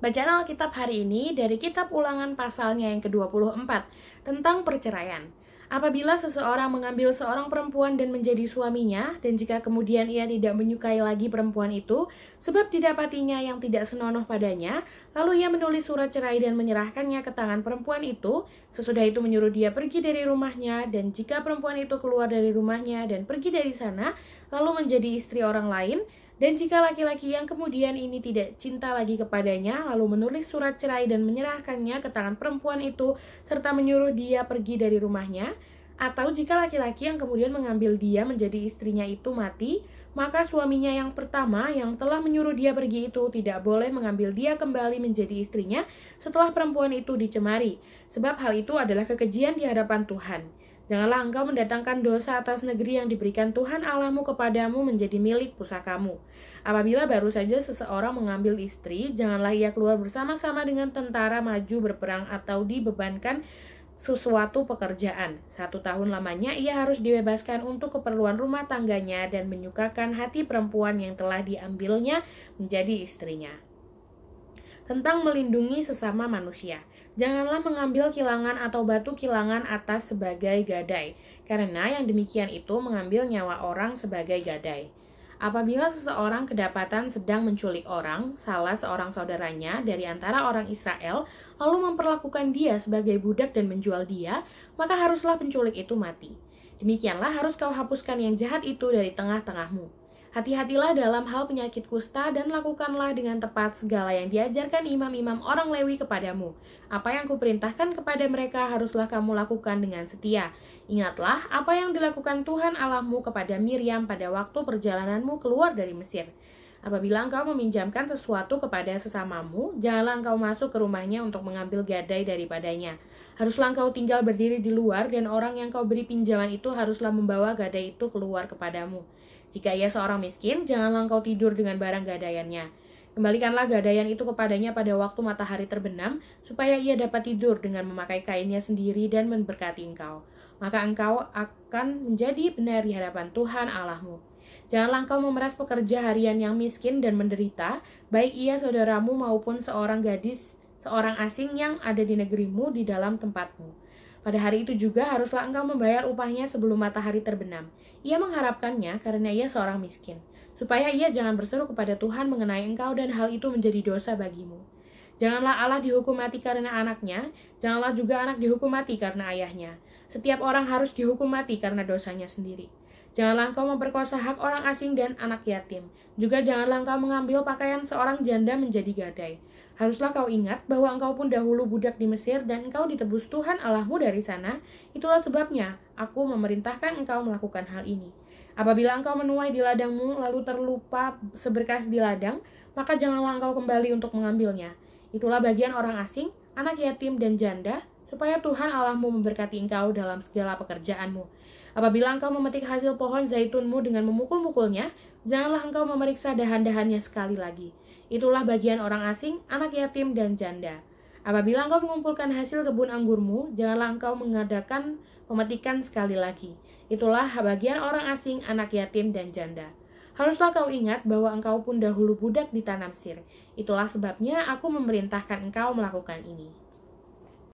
Bacaan Alkitab hari ini dari kitab ulangan pasalnya yang ke-24 tentang perceraian. Apabila seseorang mengambil seorang perempuan dan menjadi suaminya, dan jika kemudian ia tidak menyukai lagi perempuan itu, sebab didapatinya yang tidak senonoh padanya, lalu ia menulis surat cerai dan menyerahkannya ke tangan perempuan itu, sesudah itu menyuruh dia pergi dari rumahnya, dan jika perempuan itu keluar dari rumahnya dan pergi dari sana, lalu menjadi istri orang lain, dan jika laki-laki yang kemudian ini tidak cinta lagi kepadanya, lalu menulis surat cerai dan menyerahkannya ke tangan perempuan itu, serta menyuruh dia pergi dari rumahnya, atau jika laki-laki yang kemudian mengambil dia menjadi istrinya itu mati, maka suaminya yang pertama yang telah menyuruh dia pergi itu tidak boleh mengambil dia kembali menjadi istrinya setelah perempuan itu dicemari, sebab hal itu adalah kekejian di hadapan Tuhan. Janganlah engkau mendatangkan dosa atas negeri yang diberikan Tuhan Allahmu kepadamu menjadi milik pusakamu. Apabila baru saja seseorang mengambil istri, janganlah ia keluar bersama-sama dengan tentara maju berperang atau dibebankan sesuatu pekerjaan. Satu tahun lamanya ia harus dibebaskan untuk keperluan rumah tangganya dan menyukakan hati perempuan yang telah diambilnya menjadi istrinya. Tentang melindungi sesama manusia. Janganlah mengambil kilangan atau batu kilangan atas sebagai gadai, karena yang demikian itu mengambil nyawa orang sebagai gadai. Apabila seseorang kedapatan sedang menculik orang, salah seorang saudaranya dari antara orang Israel, lalu memperlakukan dia sebagai budak dan menjual dia, maka haruslah penculik itu mati. Demikianlah harus kau hapuskan yang jahat itu dari tengah-tengahmu. Hati-hatilah dalam hal penyakit kusta dan lakukanlah dengan tepat segala yang diajarkan imam-imam orang Lewi kepadamu. Apa yang kuperintahkan kepada mereka haruslah kamu lakukan dengan setia. Ingatlah apa yang dilakukan Tuhan Allahmu kepada Miriam pada waktu perjalananmu keluar dari Mesir. Apabila engkau meminjamkan sesuatu kepada sesamamu, janganlah engkau masuk ke rumahnya untuk mengambil gadai daripadanya. Haruslah engkau tinggal berdiri di luar dan orang yang kau beri pinjaman itu haruslah membawa gadai itu keluar kepadamu. Jika ia seorang miskin, janganlah engkau tidur dengan barang gadaiannya. Kembalikanlah gadaian itu kepadanya pada waktu matahari terbenam, supaya ia dapat tidur dengan memakai kainnya sendiri dan memberkati engkau. Maka engkau akan menjadi benar di hadapan Tuhan Allahmu. Janganlah engkau memeras pekerja harian yang miskin dan menderita, baik ia saudaramu maupun seorang gadis, seorang asing yang ada di negerimu di dalam tempatmu. Pada hari itu juga haruslah engkau membayar upahnya sebelum matahari terbenam. Ia mengharapkannya karena ia seorang miskin, supaya ia jangan berseru kepada Tuhan mengenai engkau dan hal itu menjadi dosa bagimu. Janganlah Allah dihukum mati karena anaknya, janganlah juga anak dihukum mati karena ayahnya. Setiap orang harus dihukum mati karena dosanya sendiri. Janganlah engkau memperkosa hak orang asing dan anak yatim. Juga janganlah engkau mengambil pakaian seorang janda menjadi gadai. Haruslah kau ingat bahwa engkau pun dahulu budak di Mesir dan engkau ditebus Tuhan Allahmu dari sana. Itulah sebabnya aku memerintahkan engkau melakukan hal ini. Apabila engkau menuai di ladangmu lalu terlupa seberkas di ladang, maka janganlah engkau kembali untuk mengambilnya. Itulah bagian orang asing, anak yatim dan janda supaya Tuhan Allahmu memberkati engkau dalam segala pekerjaanmu. Apabila engkau memetik hasil pohon zaitunmu dengan memukul-mukulnya, janganlah engkau memeriksa dahan-dahannya sekali lagi. Itulah bagian orang asing, anak yatim, dan janda. Apabila engkau mengumpulkan hasil kebun anggurmu, janganlah engkau mengadakan pemetikan sekali lagi. Itulah bagian orang asing, anak yatim, dan janda. Haruslah kau ingat bahwa engkau pun dahulu budak di tanah Mesir. Itulah sebabnya aku memerintahkan engkau melakukan ini.